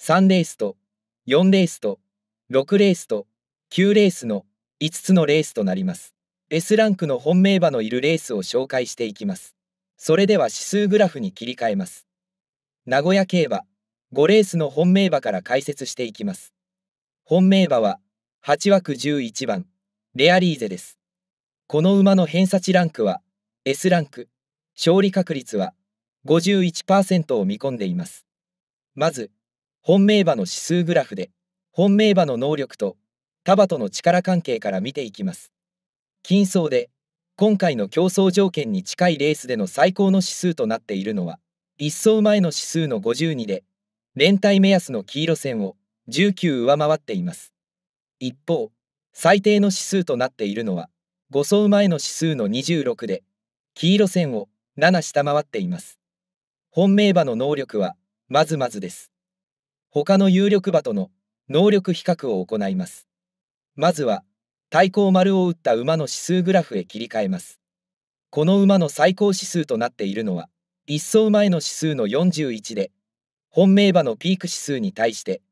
3レースと4レースと6レースと9レースの5つのレースとなります。S ランクの本命馬のいるレースを紹介していきます。それでは指数グラフに切り替えます。名古屋競馬5レースの本命馬から解説していきます。本命馬は8枠11番レアリーゼです。この馬の偏差値ランクは S ランク勝利確率は51%を見込んでいます。まず本命馬の指数グラフで本命馬の能力と束との力関係から見ていきます金層で今回の競争条件に近いレースでの最高の指数となっているのは1走前の指数の52で連帯目安の黄色線を19上回っています一方最低の指数となっているのは5走前の指数の26で黄色線を7下回っています本命馬の能力はまずまずです他の有力馬との能力比較を行います。まずは、対抗丸を打った馬の指数グラフへ切り替えます。この馬の最高指数となっているのは、1走前の指数の41で、本命馬のピーク指数に対して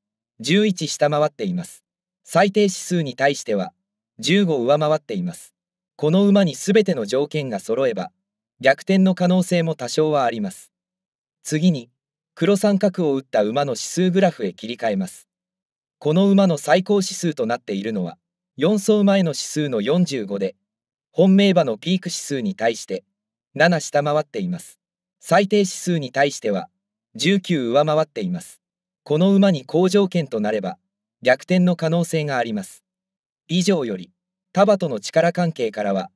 11下回っています。最低指数に対しては15上回っています。この馬に全ての条件が揃えば、逆転の可能性も多少はあります。次に、黒三角を打った馬の指数グラフへ切り替えます。この馬の最高指数となっているのは、4走前の指数の45で、本命馬のピーク指数に対して7下回っています。最低指数に対しては19上回っています。この馬に好条件となれば、逆転の可能性があります。以上より、他馬との力関係からは、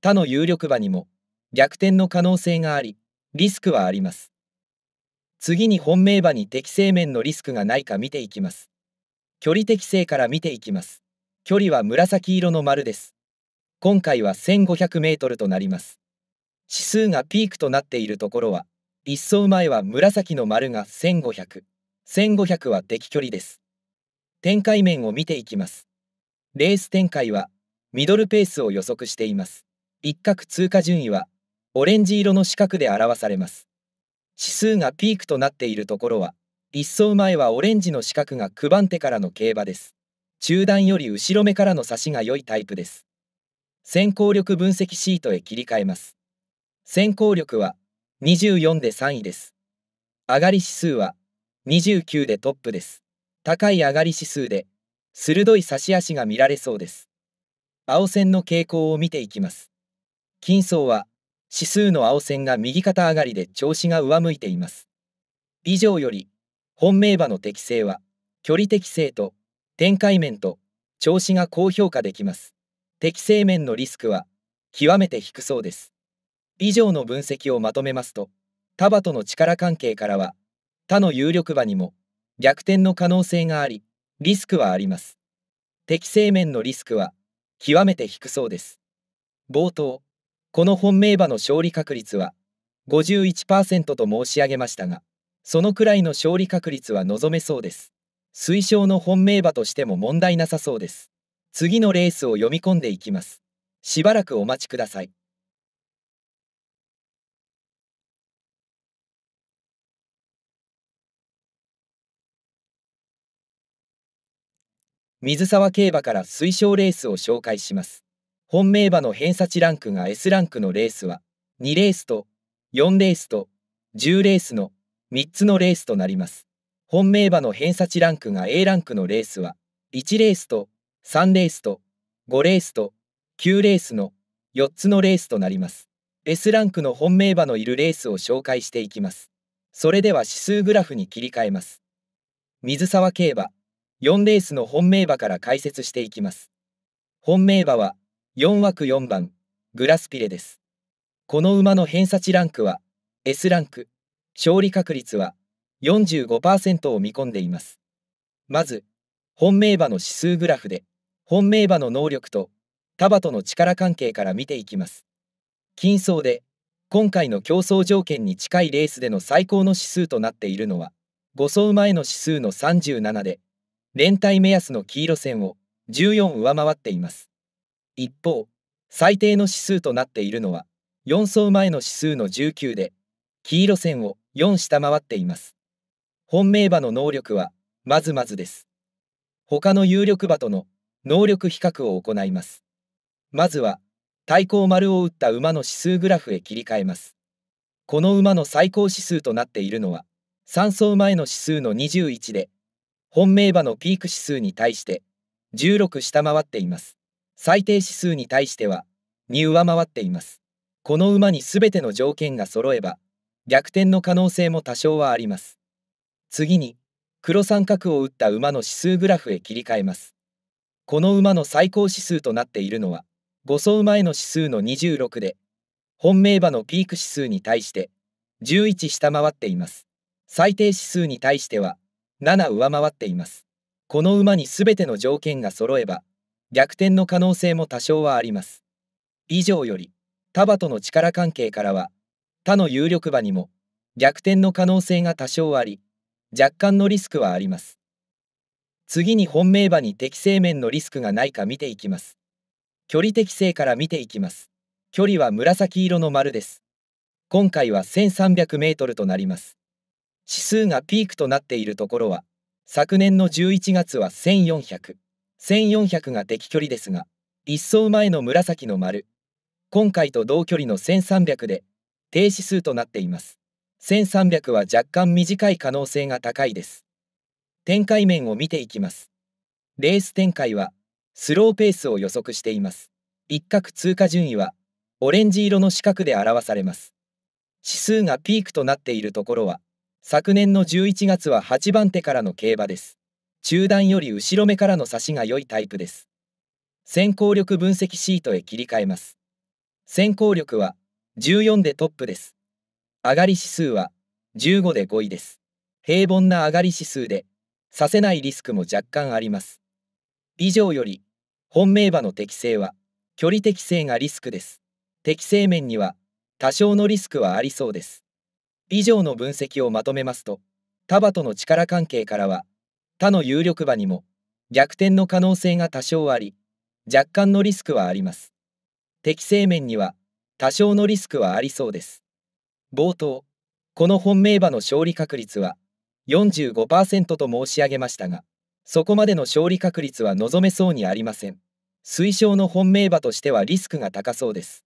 他の有力馬にも逆転の可能性があり、リスクはあります。次に本命馬に適正面のリスクがないか見ていきます。距離適正から見ていきます。距離は紫色の丸です。今回は1500メートルとなります。指数がピークとなっているところは、一走前は紫の丸が1500、1500は適距離です。展開面を見ていきます。レース展開は、ミドルペースを予測しています。一角通過順位は、オレンジ色の四角で表されます。指数がピークとなっているところは、一走前はオレンジの四角が9番手からの競馬です。中段より後ろ目からの差しが良いタイプです。先行力分析シートへ切り替えます。先行力は24で3位です。上がり指数は29でトップです。高い上がり指数で鋭い差し足が見られそうです。青線の傾向を見ていきます。金層は指数の青線が右肩上がりで調子が上向いています。以上より、本命馬の適性は、距離適性と、展開面と、調子が高評価できます。適性面のリスクは、極めて低そうです。以上の分析をまとめますと、タバとの力関係からは、他の有力馬にも、逆転の可能性があり、リスクはあります。適正面のリスクは、極めて低そうです。冒頭、この本命馬の勝利確率は51%と申し上げましたが、そのくらいの勝利確率は望めそうです。推奨の本命馬としても問題なさそうです。次のレースを読み込んでいきます。しばらくお待ちください。水沢競馬から推奨レースを紹介します。本命馬の偏差値ランクが S ランクのレースは2レースと4レースと10レースの3つのレースとなります。本命馬の偏差値ランクが A ランクのレースは1レースと3レースと5レースと9レースの4つのレースとなります。S ランクの本命馬のいるレースを紹介していきます。それでは指数グラフに切り替えます。水沢競馬4レースの本命馬から解説していきます。本命馬は4枠4番、グラスピレです。この馬の偏差値ランクは S ランク、勝利確率は45%を見込んでいます。まず、本命馬の指数グラフで、本命馬の能力と他馬との力関係から見ていきます。金層で、今回の競争条件に近いレースでの最高の指数となっているのは、5走前の指数の37で、連帯目安の黄色線を14上回っています。一方、最低の指数となっているのは、4層前の指数の19で、黄色線を4下回っています。本命馬の能力は、まずまずです。他の有力馬との能力比較を行います。まずは、対抗丸を打った馬の指数グラフへ切り替えます。この馬の最高指数となっているのは、3走前の指数の21で、本命馬のピーク指数に対して、16下回っています。最低指数に対してはに上回っていますこの馬に全ての条件が揃えば逆転の可能性も多少はあります次に黒三角を打った馬の指数グラフへ切り替えますこの馬の最高指数となっているのは5走前の指数の26で本命馬のピーク指数に対して11下回っています最低指数に対しては7上回っていますこの馬に全ての条件が揃えば逆転の可能性も多少はあります。以上より、他馬との力関係からは、他の有力馬にも逆転の可能性が多少あり、若干のリスクはあります。次に本命馬に適正面のリスクがないか見ていきます。距離適正から見ていきます。距離は紫色の丸です。今回は1300メートルとなります。指数がピークとなっているところは、昨年の11月は1400。1400が敵距離ですが、一層前の紫の丸、今回と同距離の1300で、停止数となっています。1300は若干短い可能性が高いです。展開面を見ていきます。レース展開は、スローペースを予測しています。一角通過順位は、オレンジ色の四角で表されます。指数がピークとなっているところは、昨年の11月は8番手からの競馬です。中段より後ろ目からの差しが良いタイプです。先行力分析シートへ切り替えます。先行力は14でトップです。上がり指数は15で5位です。平凡な上がり指数で、させないリスクも若干あります。以上より、本命馬の適正は、距離適性がリスクです。適正面には、多少のリスクはありそうです。以上の分析をまとめますと、タバとの力関係からは、他の有力馬にも逆転の可能性が多少あり、若干のリスクはあります。適正面には多少のリスクはありそうです。冒頭、この本命馬の勝利確率は45%と申し上げましたが、そこまでの勝利確率は望めそうにありません。推奨の本命馬としてはリスクが高そうです。